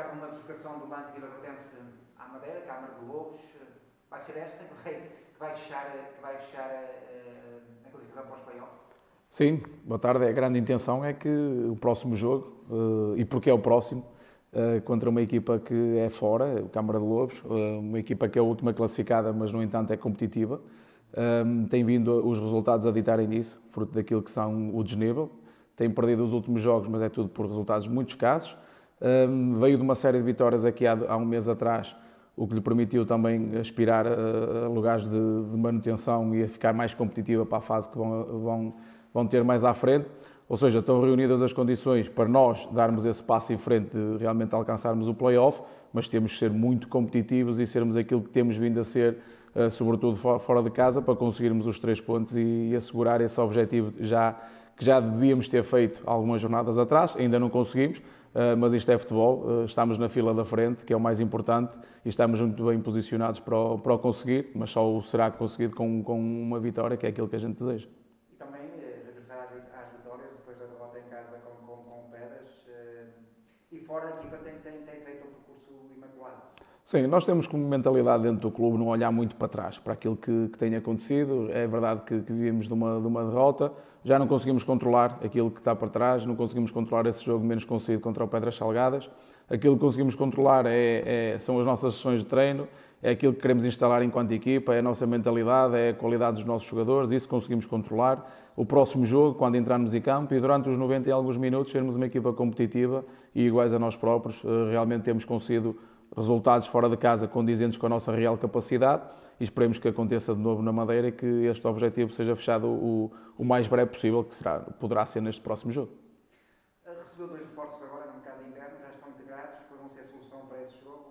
com uma deslocação do Bando Vilaverdense à Madeira, Câmara de Lobos, eh, vai ser esta que vai, que vai fechar, eh, que vai fechar a, eh, a classificação para os playoffs? Sim, boa tarde. É a grande intenção é que o próximo jogo, e porque é o próximo, contra uma equipa que é fora, o Câmara de Lobos, uma equipa que é a última classificada, mas no entanto é competitiva, tem vindo os resultados a ditarem isso, fruto daquilo que são o desnível. Tem perdido os últimos jogos, mas é tudo por resultados muito escassos. Um, veio de uma série de vitórias aqui há, há, um mês atrás, o que lhe permitiu também aspirar a, a lugares de, de, manutenção e a ficar mais competitiva para a fase que vão, vão, vão ter mais à frente. Ou seja, estão reunidas as condições para nós darmos esse passo em frente, de realmente alcançarmos o play-off, mas temos de ser muito competitivos e sermos aquilo que temos vindo a ser, ah, sobretudo fora de casa, para conseguirmos os três pontos e assegurar esse objetivo já, que já devíamos ter feito algumas jornadas atrás, ainda não conseguimos, eh, mas isto é futebol, eh, estamos na fila da frente, que é o mais importante, e estamos muito bem posicionados para o, para o conseguir, mas só o será conseguido com, com uma vitória, que é aquilo que a gente deseja. E também eh, regressar às vitórias depois da derrota em casa com, com, com Pedras, e fora da equipa tem, tem, tem feito um percurso imaculado. Sim, nós temos como mentalidade dentro do clube não olhar muito para trás, para aquilo que, que tem acontecido. É verdade que, que de uma, de uma derrota, já não conseguimos controlar aquilo que está para trás, não conseguimos controlar esse jogo menos conseguido contra o Pedras Salgadas. Aquilo que conseguimos controlar é, é, são as nossas sessões de treino, é aquilo que queremos instalar enquanto equipa, é a nossa mentalidade, é a qualidade dos nossos jogadores, isso conseguimos controlar. O próximo jogo, quando entrarmos em campo e durante os 90 e alguns minutos sermos uma equipa competitiva e iguais a nós próprios, eh, realmente temos conseguido resultados fora de casa condizentes com a nossa real capacidade e esperemos que aconteça de novo na Madeira e que este objetivo seja fechado o, o mais breve possível, que será, poderá ser neste próximo jogo. Ah, recebeu dois reforços agora no mercado interno, já estão integrados, foram ser solução para esse jogo?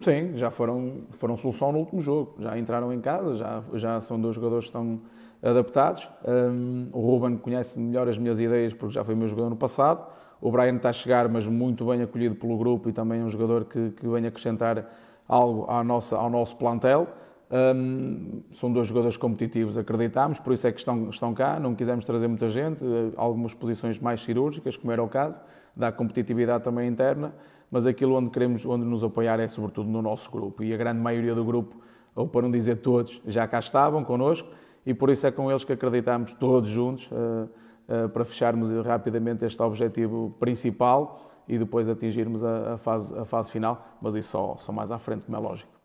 Sim, já foram, foram solução no último jogo, já entraram em casa, já, já são dois jogadores que estão adaptados. Um, o Ruben conhece melhor as minhas ideias porque já foi meu jogador no passado. O Brian está a chegar, mas muito bem acolhido pelo grupo e também um jogador que, que vem acrescentar algo à nossa, ao nosso plantel. Um, são dois jogadores competitivos, acreditamos, por isso é que estão, estão cá. Não quisemos trazer muita gente, eh, algumas posições mais cirúrgicas, como era o caso, da competitividade também interna, mas aquilo onde queremos, onde nos apoiar é sobretudo no nosso grupo. E a grande maioria do grupo, ou para não dizer todos, já cá estavam connosco e por isso é com eles que acreditamos, todos juntos. Uh, eh, para fecharmos rapidamente este objetivo principal e depois atingirmos a, fase, a fase final, mas isso só, só mais à frente, como é lógico.